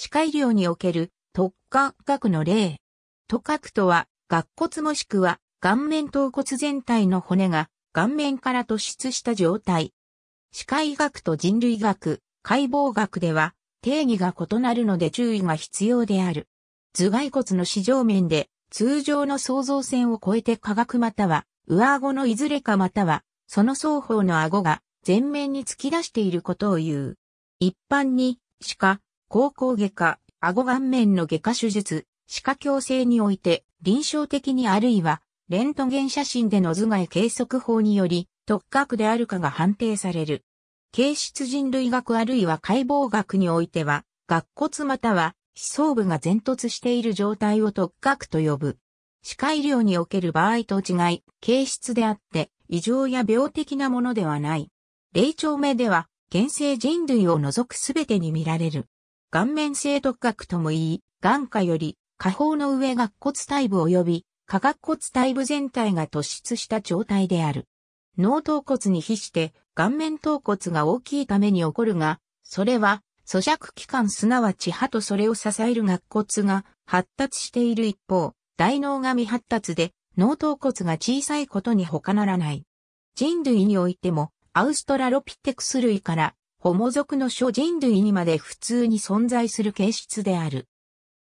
歯科医療における特化学の例。特核とは、顎骨もしくは顔面頭骨全体の骨が顔面から突出した状態。歯科医学と人類学、解剖学では定義が異なるので注意が必要である。頭蓋骨の四上面で通常の創造線を越えて化学または上顎のいずれかまたはその双方の顎が前面に突き出していることを言う。一般に、歯科、高校外科、顎顔面の外科手術、歯科矯正において、臨床的にあるいは、レントゲン写真での頭蓋計測法により、特角であるかが判定される。形質人類学あるいは解剖学においては、顎骨または、歯想部が前突している状態を特角と呼ぶ。歯科医療における場合と違い、形質であって、異常や病的なものではない。霊長目では、現世人類を除くすべてに見られる。顔面性特角とも言い、眼下より下方の上が骨体部及び下顎骨体部全体が突出した状態である。脳頭骨に比して顔面頭骨が大きいために起こるが、それは咀嚼器官すなわち歯とそれを支える顎骨が発達している一方、大脳が未発達で脳頭骨が小さいことに他ならない。人類においてもアウストラロピテクス類からホモ族の諸人類にまで普通に存在する形質である。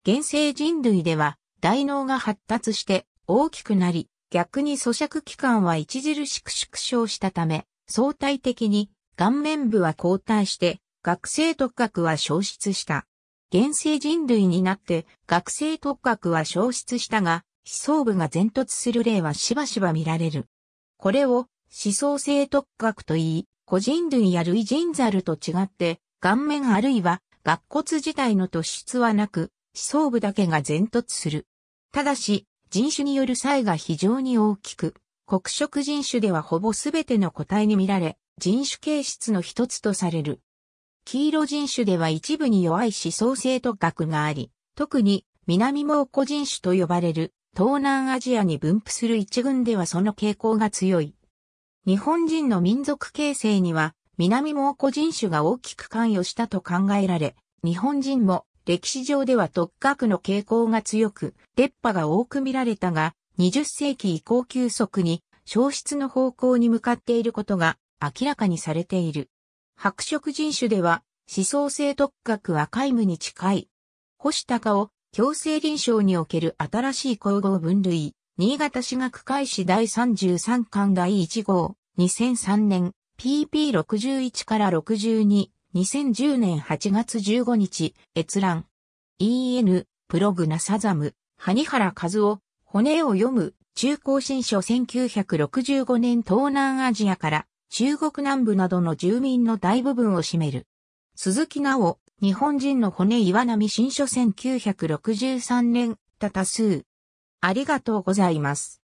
現生人類では、大脳が発達して大きくなり、逆に咀嚼器官は著しく縮小したため、相対的に顔面部は後退して、学生特覚は消失した。現生人類になって学生特覚は消失したが、思想部が前突する例はしばしば見られる。これを思想性特学といい、個人類や類人猿と違って、顔面あるいは、顎骨自体の突出はなく、思想部だけが前突する。ただし、人種による差異が非常に大きく、黒色人種ではほぼ全ての個体に見られ、人種形質の一つとされる。黄色人種では一部に弱い思想性と学があり、特に南蒙古人種と呼ばれる東南アジアに分布する一群ではその傾向が強い。日本人の民族形成には南蒙古人種が大きく関与したと考えられ、日本人も歴史上では特格の傾向が強く、鉄波が多く見られたが、20世紀以降急速に消失の方向に向かっていることが明らかにされている。白色人種では思想性特格は皆無に近い。星高を強制臨床における新しい統合分類、新潟市学会市第33巻第1号、2003年、pp61 から62、2010年8月15日、閲覧。en、プログナサザム、ラ原和夫、骨を読む、中高新書1965年東南アジアから中国南部などの住民の大部分を占める。鈴木直、日本人の骨岩波新書1963年、多多数。ありがとうございます。